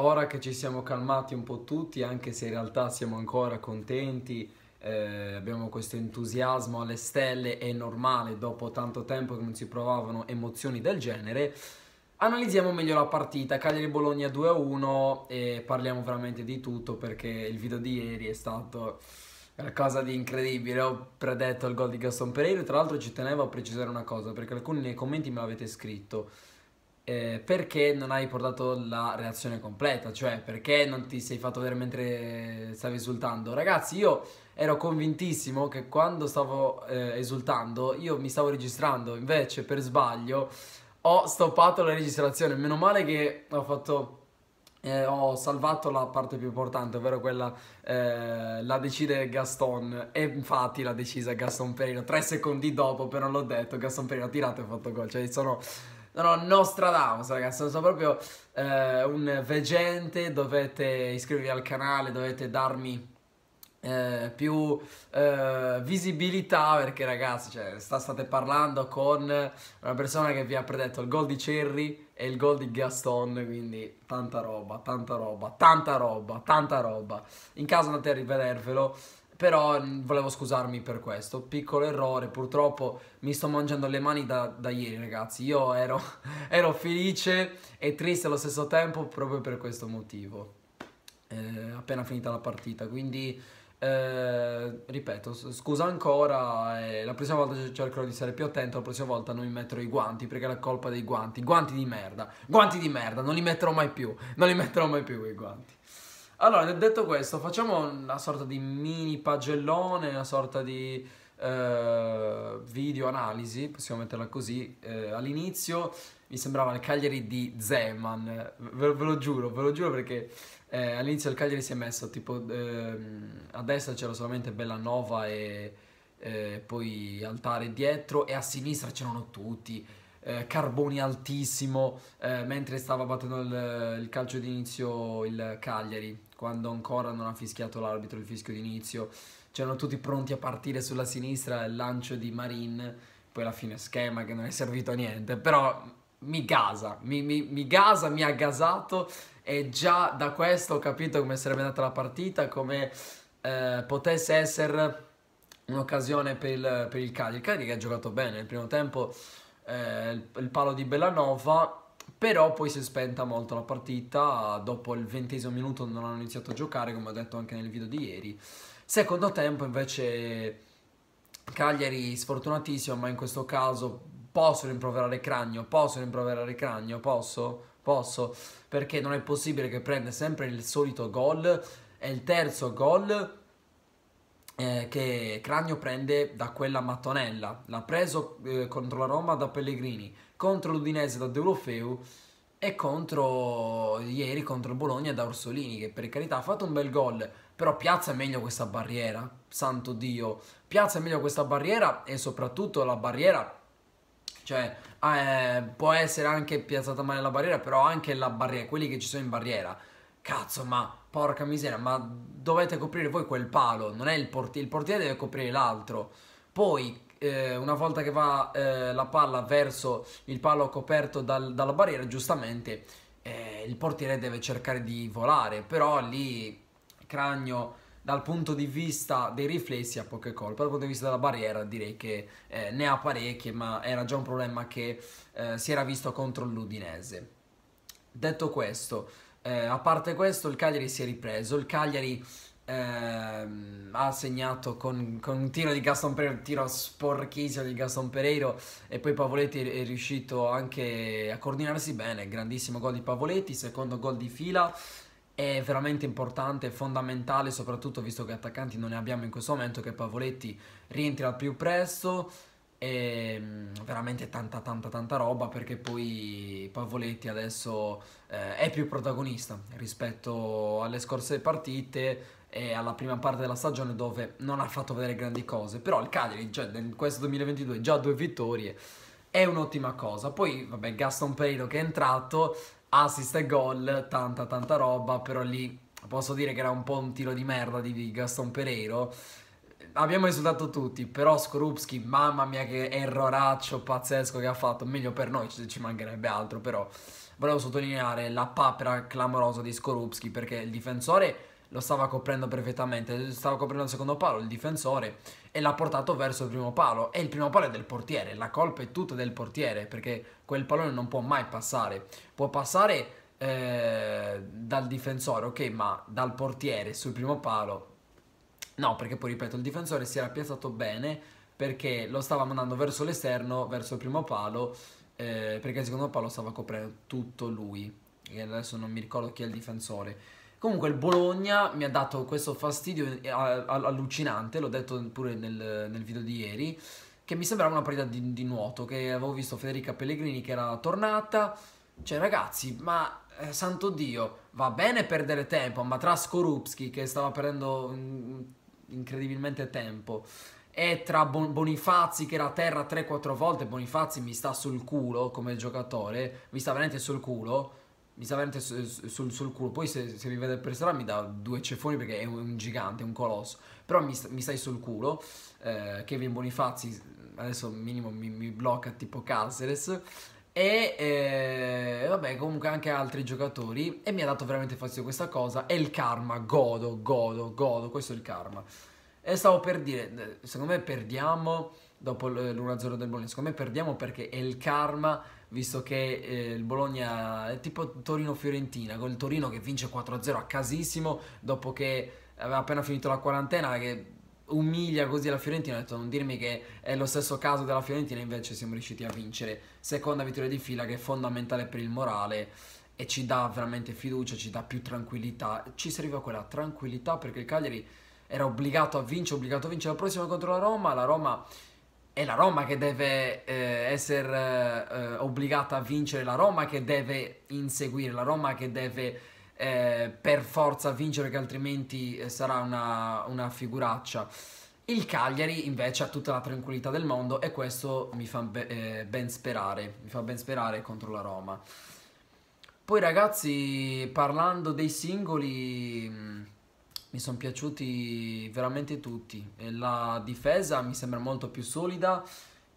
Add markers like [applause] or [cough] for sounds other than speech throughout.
ora che ci siamo calmati un po' tutti, anche se in realtà siamo ancora contenti, eh, abbiamo questo entusiasmo alle stelle, è normale dopo tanto tempo che non si provavano emozioni del genere. Analizziamo meglio la partita, Cagliari-Bologna 2-1 e parliamo veramente di tutto perché il video di ieri è stato qualcosa di incredibile, ho predetto il gol di Gaston Pereira, tra l'altro ci tenevo a precisare una cosa perché alcuni nei commenti me l'avete scritto eh, perché non hai portato la reazione completa, cioè perché non ti sei fatto vedere mentre eh, stavi esultando. Ragazzi, io ero convintissimo che quando stavo eh, esultando io mi stavo registrando, invece per sbaglio ho stoppato la registrazione. Meno male che ho fatto eh, ho salvato la parte più importante, ovvero quella eh, la decide Gaston. E infatti l'ha decisa Gaston Pereira. Tre secondi dopo, però l'ho detto, Gaston Pereira ha tirato e ha fatto gol. Cioè, sono No, no, Nostradamus, ragazzi, sono proprio eh, un veggente, dovete iscrivervi al canale, dovete darmi eh, più eh, visibilità perché ragazzi cioè, sta, state parlando con una persona che vi ha predetto il gol di Cerri e il gol di Gaston quindi tanta roba, tanta roba, tanta roba, tanta roba in caso andate a rivedervelo però mm, volevo scusarmi per questo, piccolo errore, purtroppo mi sto mangiando le mani da, da ieri ragazzi, io ero, [laughs] ero, felice e triste allo stesso tempo proprio per questo motivo, eh, appena finita la partita, quindi eh, ripeto, scusa ancora, eh, la prossima volta cercherò di stare più attento, la prossima volta non mi metterò i guanti perché è la colpa dei guanti, guanti di merda, guanti di merda, non li metterò mai più, non li metterò mai più quei guanti. Allora, detto questo, facciamo una sorta di mini pagellone, una sorta di eh, video analisi, possiamo metterla così. Eh, all'inizio mi sembrava il Cagliari di Zeman, ve, ve, lo giuro, ve lo giuro perché eh, all'inizio il Cagliari si è messo tipo ehm, a destra c'era solamente Bellanova e eh, poi Altare dietro e a sinistra c'erano tutti. Eh, carboni altissimo eh, mentre stava battendo il, il calcio d'inizio il Cagliari quando ancora non ha fischiato l'arbitro il fischio d'inizio, c'erano tutti pronti a partire sulla sinistra, il lancio di Marin, poi alla fine schema che non è servito a niente, però mi gasa, mi, mi, mi gasa, mi ha gasato e già da questo ho capito come sarebbe andata la partita, come eh, potesse essere un'occasione per il, per il Cagliari. Il Cagliari che ha giocato bene nel primo tempo, eh, il, il palo di Bellanova però poi si è spenta molto la partita, dopo il ventesimo minuto non hanno iniziato a giocare, come ho detto anche nel video di ieri. Secondo tempo invece Cagliari sfortunatissimo, ma in questo caso posso rimproverare Cragno, posso rimproverare Cragno, posso, posso, perché non è possibile che prenda sempre il solito gol, è il terzo gol eh, che Cragno prende da quella mattonella, l'ha preso eh, contro la Roma da Pellegrini, contro l'Udinese da Deulofeu e contro ieri contro il Bologna da Orsolini che per carità ha fatto un bel gol però piazza meglio questa barriera santo Dio piazza meglio questa barriera e soprattutto la barriera cioè ah, eh, può essere anche piazzata male la barriera però anche la barriera quelli che ci sono in barriera cazzo ma porca miseria ma dovete coprire voi quel palo non è il portiere il portiere deve coprire l'altro poi eh, una volta che va eh, la palla verso il palo coperto dal, dalla barriera, giustamente eh, il portiere deve cercare di volare, però lì Cragno dal punto di vista dei riflessi ha poche colpe, dal punto di vista della barriera direi che eh, ne ha parecchie, ma era già un problema che eh, si era visto contro l'Udinese. Detto questo, eh, a parte questo il Cagliari si è ripreso, il Cagliari ehm, ha segnato con, con, un tiro di Gaston Pereiro, un tiro sporchissimo di Gaston Pereiro e poi Pavoletti è riuscito anche a coordinarsi bene, grandissimo gol di Pavoletti, secondo gol di fila è veramente importante, fondamentale, soprattutto visto che attaccanti non ne abbiamo in questo momento, che Pavoletti rientri al più presto e ehm, veramente tanta tanta tanta roba perché poi Pavoletti adesso eh, è più protagonista rispetto alle scorse partite e alla prima parte della stagione dove non ha fatto vedere grandi cose, però il Cagliari cioè, in questo 2022 già due vittorie è un'ottima cosa. Poi vabbè Gaston Pereiro che è entrato, assist e gol, tanta tanta roba, però lì posso dire che era un po' un tiro di merda di Gaston Pereiro. Abbiamo risultato tutti, però Skorupski, mamma mia che erroraccio pazzesco che ha fatto, meglio per noi, ci mancherebbe altro, però volevo sottolineare la papera clamorosa di Skorupski perché il difensore lo stava coprendo perfettamente, stava coprendo il secondo palo, il difensore, e l'ha portato verso il primo palo. E il primo palo è del portiere, la colpa è tutta del portiere, perché quel pallone non può mai passare. Può passare eh, dal difensore, ok, ma dal portiere sul primo palo. No, perché poi ripeto, il difensore si era piazzato bene perché lo stava mandando verso l'esterno, verso il primo palo, eh, perché il secondo palo stava coprendo tutto lui. E adesso non mi ricordo chi è il difensore Comunque il Bologna mi ha dato questo fastidio eh, allucinante, l'ho detto pure nel, nel, video di ieri, che mi sembrava una partita di, di nuoto, che avevo visto Federica Pellegrini che era tornata. Cioè ragazzi, ma eh, santo Dio, va bene perdere tempo, ma tra Skorupski che stava perdendo mh, mm, incredibilmente tempo e tra bon Bonifazzi che era a terra 3-4 volte, Bonifazzi mi sta sul culo come giocatore, mi sta veramente sul culo mi sta veramente sul, sul, culo. Poi se, se, mi vede per strada mi dà due cefoni perché è un, gigante, un colosso. Però mi, mi stai sul culo. Eh, Kevin Bonifazzi adesso minimo mi, mi blocca tipo Cáceres. E eh, vabbè, comunque anche altri giocatori. E mi ha dato veramente fastidio questa cosa. E il karma, godo, godo, godo. Questo è il karma. E stavo per dire, secondo me perdiamo dopo l'1-0 del Bologna. Secondo me perdiamo perché è il karma, visto che eh, il Bologna è tipo Torino-Fiorentina, con il Torino che vince 4-0 a casissimo, dopo che aveva appena finito la quarantena, che umilia così la Fiorentina, ho detto non dirmi che è lo stesso caso della Fiorentina, invece siamo riusciti a vincere. Seconda vittoria di fila che è fondamentale per il morale e ci dà veramente fiducia, ci dà più tranquillità. Ci serviva quella tranquillità perché il Cagliari era obbligato a vincere, obbligato a vincere la prossima contro la Roma, la Roma è la Roma che deve eh, essere eh, obbligata a vincere, la Roma che deve inseguire, la Roma che deve eh, per forza vincere, perché altrimenti eh, sarà una, una, figuraccia. Il Cagliari invece ha tutta la tranquillità del mondo e questo mi fa be eh, ben sperare, mi fa ben sperare contro la Roma. Poi ragazzi, parlando dei singoli mm, mi sono piaciuti veramente tutti. La difesa mi sembra molto più solida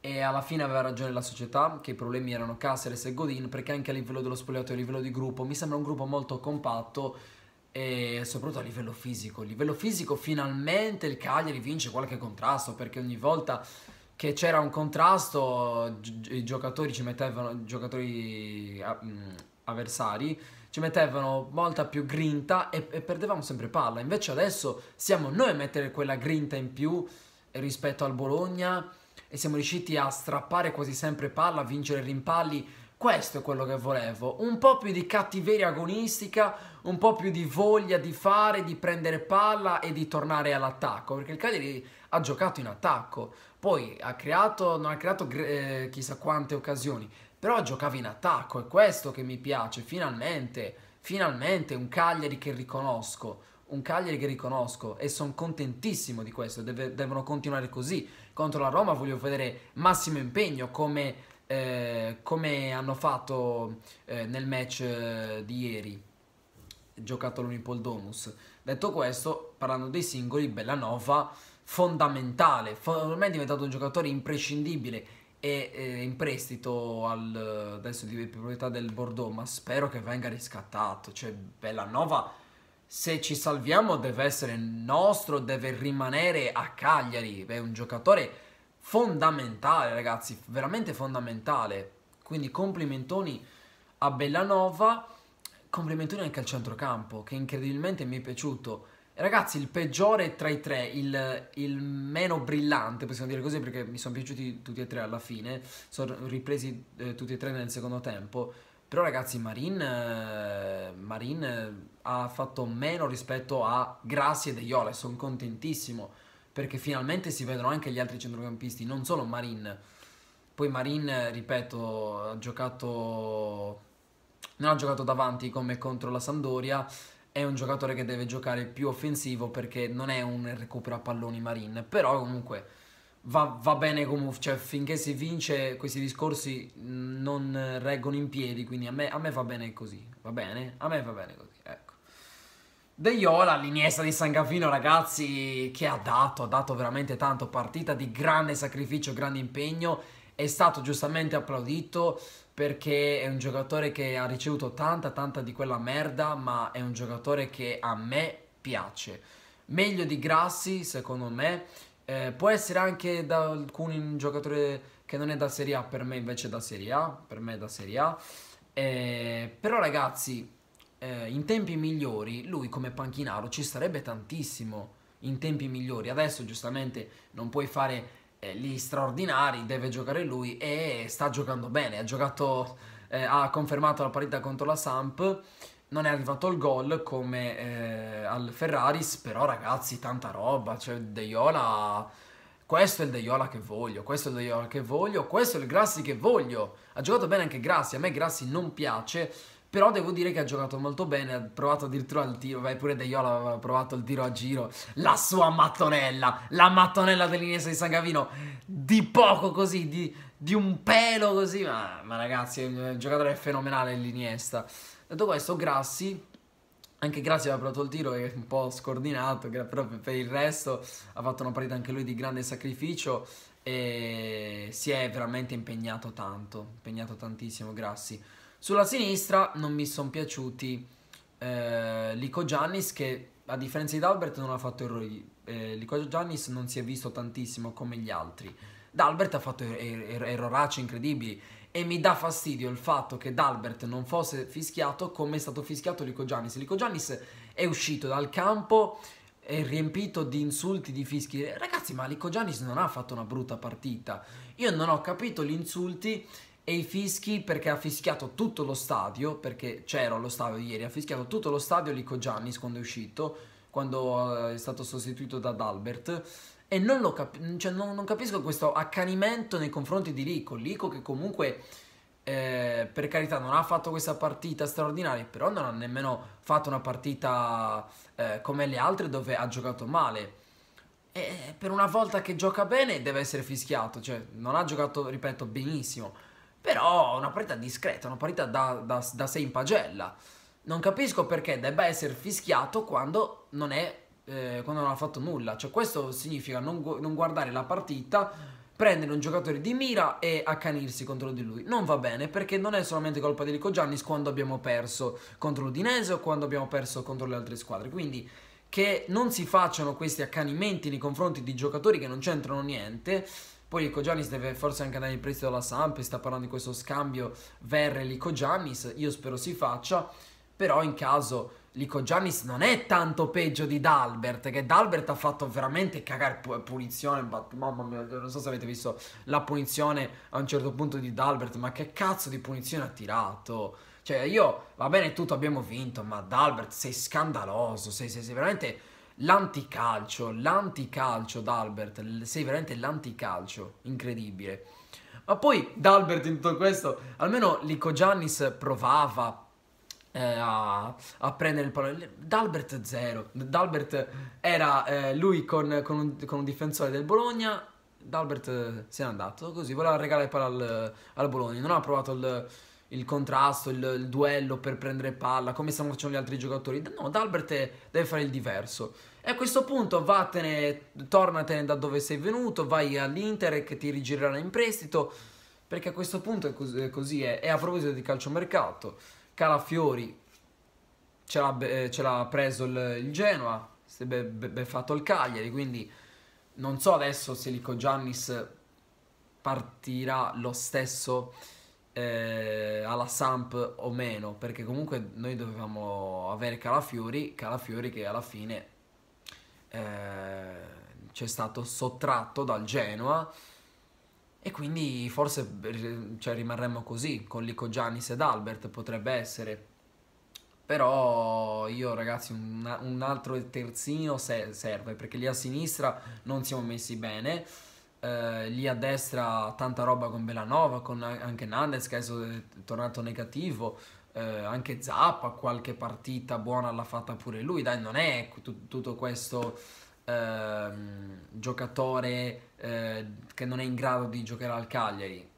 e alla fine aveva ragione la società che i problemi erano Caceres e Godin perché anche a livello dello spogliatoio, a livello di gruppo, mi sembra un gruppo molto compatto e soprattutto a livello fisico. A livello fisico finalmente il Cagliari vince qualche contrasto perché ogni volta che c'era un contrasto i giocatori ci mettevano, i giocatori avversari ci mettevano molta più grinta e, e perdevamo sempre palla. Invece adesso siamo noi a mettere quella grinta in più rispetto al Bologna e siamo riusciti a strappare quasi sempre palla, a vincere rimpalli. Questo è quello che volevo, un po' più di cattiveria agonistica, un po' più di voglia di fare, di prendere palla e di tornare all'attacco, perché il Cagliari ha giocato in attacco, poi ha creato, non ha creato eh, chissà quante occasioni, però giocava in attacco, è questo che mi piace, finalmente, finalmente un Cagliari che riconosco, un Cagliari che riconosco e sono contentissimo di questo, Deve, devono continuare così. Contro la Roma voglio vedere massimo impegno come, eh, come hanno fatto eh, nel match eh, di ieri, giocato all'Unipol Domus. Detto questo, parlando dei singoli, Bellanova fondamentale, ormai è diventato un giocatore imprescindibile e in prestito al adesso di proprietà del Bordeaux, ma spero che venga riscattato. Cioè, Bellanova, se ci salviamo, deve essere nostro, deve rimanere a Cagliari. È un giocatore fondamentale, ragazzi, veramente fondamentale. Quindi complimentoni a Bellanova, complimentoni anche al centrocampo, che incredibilmente mi è piaciuto Ragazzi, il peggiore tra i tre, il, il, meno brillante, possiamo dire così perché mi sono piaciuti tutti e tre alla fine, sono ripresi eh, tutti e tre nel secondo tempo, però ragazzi Marin, eh, Marin eh, ha fatto meno rispetto a Grassi e De Jole, sono contentissimo perché finalmente si vedono anche gli altri centrocampisti, non solo Marin. Poi Marin, eh, ripeto, ha giocato non ha giocato davanti come contro la Sandoria è un giocatore che deve giocare più offensivo perché non è un recupero a palloni marine, però comunque va, va bene comunque, cioè finché si vince questi discorsi mm, non reggono in piedi, quindi a me, a me va bene così, va bene? A me va bene così, ecco. De Iola, l'iniesta di San Gavino, ragazzi, che ha dato, ha dato veramente tanto, partita di grande sacrificio, grande impegno, è stato giustamente applaudito, perché è un giocatore che ha ricevuto tanta tanta di quella merda, ma è un giocatore che a me piace. Meglio di Grassi, secondo me, eh, può essere anche da alcuni un giocatore che non è da Serie A, per me invece è da Serie A, per me è da Serie A. Eh, però ragazzi, eh, in tempi migliori lui come panchinaro ci sarebbe tantissimo in tempi migliori. Adesso giustamente non puoi fare eh, gli straordinari, deve giocare lui e sta giocando bene, ha giocato, eh, ha confermato la partita contro la Samp, non è arrivato il gol come eh, al Ferraris, però ragazzi tanta roba, cioè De Iola, questo è il De Jola che voglio, questo è il De Jola che voglio, questo è il Grassi che voglio, ha giocato bene anche Grassi, a me Grassi non piace, però devo dire che ha giocato molto bene, ha provato addirittura il tiro, vai pure De Iola aveva provato il tiro a giro, la sua mattonella, la mattonella dell'Iniesta di San Gavino, di poco così, di, di un pelo così, ma, ma, ragazzi, il giocatore è fenomenale l'Iniesta. Detto questo, Grassi, anche Grassi aveva provato il tiro, è un po' scordinato, però per il resto ha fatto una partita anche lui di grande sacrificio e si è veramente impegnato tanto, impegnato tantissimo Grassi. Sulla sinistra non mi sono piaciuti eh, Lico Giannis che a differenza di Dalbert non ha fatto errori. Eh, Lico Giannis non si è visto tantissimo come gli altri. D'Albert ha fatto er-, er-, er- erroracce incredibili e mi dà fastidio il fatto che D'Albert non fosse fischiato come è stato fischiato Lico Giannis. Lico Giannis è uscito dal campo e riempito di insulti, di fischi. Ragazzi, ma Lico Giannis non ha fatto una brutta partita. Io non ho capito gli insulti e i fischi perché ha fischiato tutto lo stadio, perché c'ero allo stadio ieri, ha fischiato tutto lo stadio Lico Giannis quando è uscito, quando eh, è stato sostituito da Dalbert. E non, lo cap- cioè non, non capisco questo accanimento nei confronti di Lico. Lico che comunque... Eh, per carità non ha fatto questa partita straordinaria, però non ha nemmeno fatto una partita eh, come le altre dove ha giocato male. E per una volta che gioca bene deve essere fischiato, cioè non ha giocato, ripeto, benissimo, però una partita discreta, una partita da, da, da 6 in pagella. Non capisco perché debba essere fischiato quando non, è, eh, quando non ha fatto nulla. Cioè questo significa non, non guardare la partita, prendere un giocatore di mira e accanirsi contro di lui. Non va bene perché non è solamente colpa di Lico Giannis quando abbiamo perso contro l'Udinese o quando abbiamo perso contro le altre squadre. Quindi che non si facciano questi accanimenti nei confronti di giocatori che non c'entrano niente poi Lico ecco Giannis deve forse anche andare in prestito alla Samp, sta parlando di questo scambio Verre-Lico Giannis, io spero si faccia, però in caso Lico Giannis non è tanto peggio di Dalbert, che Dalbert ha fatto veramente cagare punizione, mamma mia, non so se avete visto la punizione a un certo punto di Dalbert, ma che cazzo di punizione ha tirato? Cioè io, va bene tutto, abbiamo vinto, ma Dalbert sei scandaloso, sei, sei, sei veramente l'anticalcio, l'anticalcio d'Albert, sei veramente l'anticalcio, incredibile. Ma poi d'Albert in tutto questo, almeno Lico Giannis provava eh, a, a, prendere il pallone. D'Albert zero, d'Albert era eh, lui con, con, un, con, un, difensore del Bologna, d'Albert eh, se n'è andato così, voleva regalare il palla al, al Bologna, non ha provato il il contrasto, il, il, duello per prendere palla, come stanno facendo gli altri giocatori. No, D'Albert deve fare il diverso. E a questo punto vattene, tornatene da dove sei venuto, vai all'Inter che ti rigirerà in prestito, perché a questo punto è così, è così è. E a proposito di calciomercato, Calafiori ce l'ha, eh, ce l'ha preso il, il Genoa, si è be, be, be fatto il Cagliari, quindi non so adesso se Lico Giannis partirà lo stesso eh, alla Samp o meno, perché comunque noi dovevamo avere Calafiori, Calafiori che alla fine eh, ci è stato sottratto dal Genoa e quindi forse cioè, rimarremmo così, con Lico Giannis ed Albert potrebbe essere. Però io ragazzi un, un altro terzino serve perché lì a sinistra non siamo messi bene eh, lì a destra tanta roba con Belanova, con anche Nandes che adesso è tornato negativo, eh, anche Zappa qualche partita buona l'ha fatta pure lui, dai non è tut- tutto questo ehm, eh, giocatore che non è in grado di giocare al Cagliari,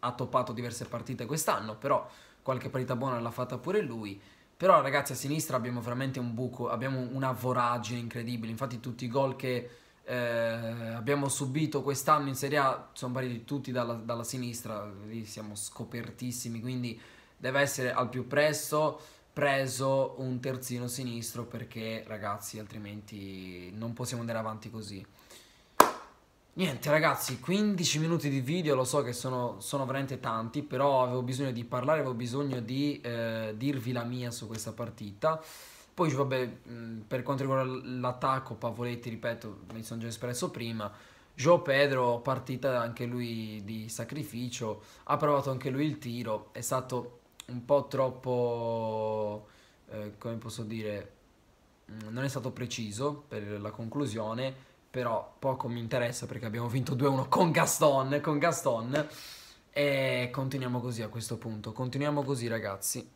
ha toppato diverse partite quest'anno, però qualche partita buona l'ha fatta pure lui. Però ragazzi a sinistra abbiamo veramente un buco, abbiamo una voragine incredibile, infatti tutti i gol che eh, abbiamo subito quest'anno in Serie A, sono partiti tutti dalla, dalla sinistra, lì siamo scopertissimi, quindi deve essere al più presto preso un terzino sinistro perché ragazzi altrimenti non possiamo andare avanti così. Niente ragazzi, 15 minuti di video, lo so che sono, sono veramente tanti, però avevo bisogno di parlare, avevo bisogno di eh, dirvi la mia su questa partita. Poi vabbè, per quanto riguarda l'attacco, Pavoletti, ripeto, mi sono già espresso prima. Joe Pedro, partita anche lui di sacrificio, ha provato anche lui il tiro, è stato un po' troppo, eh, come posso dire, non è stato preciso per la conclusione, però poco mi interessa perché abbiamo vinto 2-1 con Gaston, con Gaston e continuiamo così a questo punto, continuiamo così ragazzi.